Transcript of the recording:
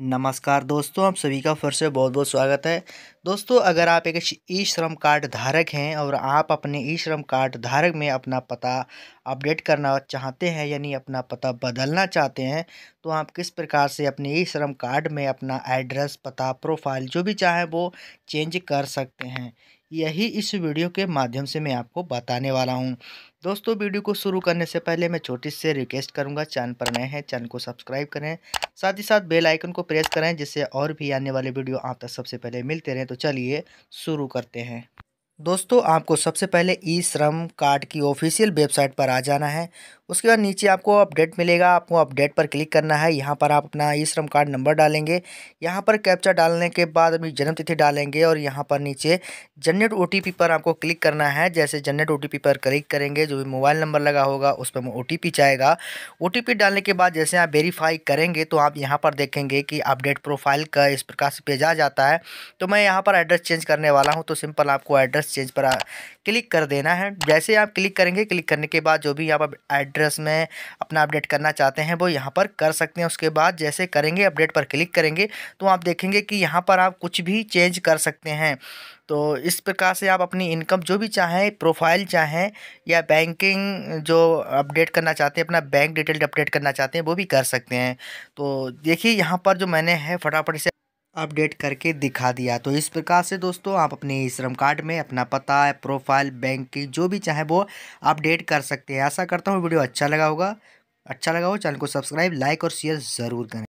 नमस्कार दोस्तों आप सभी का फिर से बहुत बहुत स्वागत है दोस्तों अगर आप एक ई श्रम कार्ड धारक हैं और आप अपने ई श्रम कार्ड धारक में अपना पता अपडेट करना चाहते हैं यानी अपना पता बदलना चाहते हैं तो आप किस प्रकार से अपने ई श्रम कार्ड में अपना एड्रेस पता प्रोफाइल जो भी चाहें वो चेंज कर सकते हैं यही इस वीडियो के माध्यम से मैं आपको बताने वाला हूँ दोस्तों वीडियो को शुरू करने से पहले मैं छोटी से रिक्वेस्ट करूँगा चैनल पर नए हैं चैनल को सब्सक्राइब करें साथ ही साथ बेल आइकन को प्रेस करें जिससे और भी आने वाले वीडियो आप तक सबसे पहले मिलते रहें तो चलिए शुरू करते हैं दोस्तों आपको सबसे पहले ई श्रम कार्ड की ऑफिशियल वेबसाइट पर आ जाना है उसके बाद नीचे आपको अपडेट मिलेगा आपको अपडेट पर क्लिक करना है यहाँ पर आप अपना ई श्रम कार्ड नंबर डालेंगे यहाँ पर कैप्चा डालने के बाद अपनी जन्मतिथि डालेंगे और यहाँ पर नीचे जनरेट ओ पर आपको क्लिक करना है जैसे जनरेट ओ पर क्लिक करेंगे जो भी मोबाइल नंबर लगा होगा उस पर ओ टी पी चाहेगा ओ डालने के बाद जैसे आप वेरीफाई करेंगे तो आप यहाँ पर देखेंगे कि अपडेट प्रोफाइल का इस प्रकार से पेज आ जाता है तो मैं यहाँ पर एड्रेस चेंज करने वाला हूँ तो सिंपल आपको एड्रेस चेंज पर क्लिक कर देना है जैसे आप क्लिक करेंगे क्लिक करने के बाद जो भी यहाँ पर एड्रेस में अपना अपडेट करना चाहते हैं वो यहाँ पर कर सकते हैं उसके बाद जैसे करेंगे अपडेट पर क्लिक करेंगे तो आप देखेंगे कि यहाँ पर आप कुछ भी चेंज कर सकते हैं तो इस प्रकार से आप अपनी इनकम जो भी चाहें प्रोफाइल चाहें या बैंकिंग जो अपडेट करना चाहते हैं अपना बैंक डिटेल अपडेट करना चाहते हैं वो भी कर सकते हैं तो देखिए यहाँ पर जो मैंने है फटाफट से अपडेट करके दिखा दिया तो इस प्रकार से दोस्तों आप अपने श्रम कार्ड में अपना पता प्रोफाइल बैंक की जो भी चाहे वो अपडेट कर सकते हैं ऐसा करता हूँ वीडियो अच्छा लगा होगा अच्छा लगा हो चैनल को सब्सक्राइब लाइक और शेयर ज़रूर करें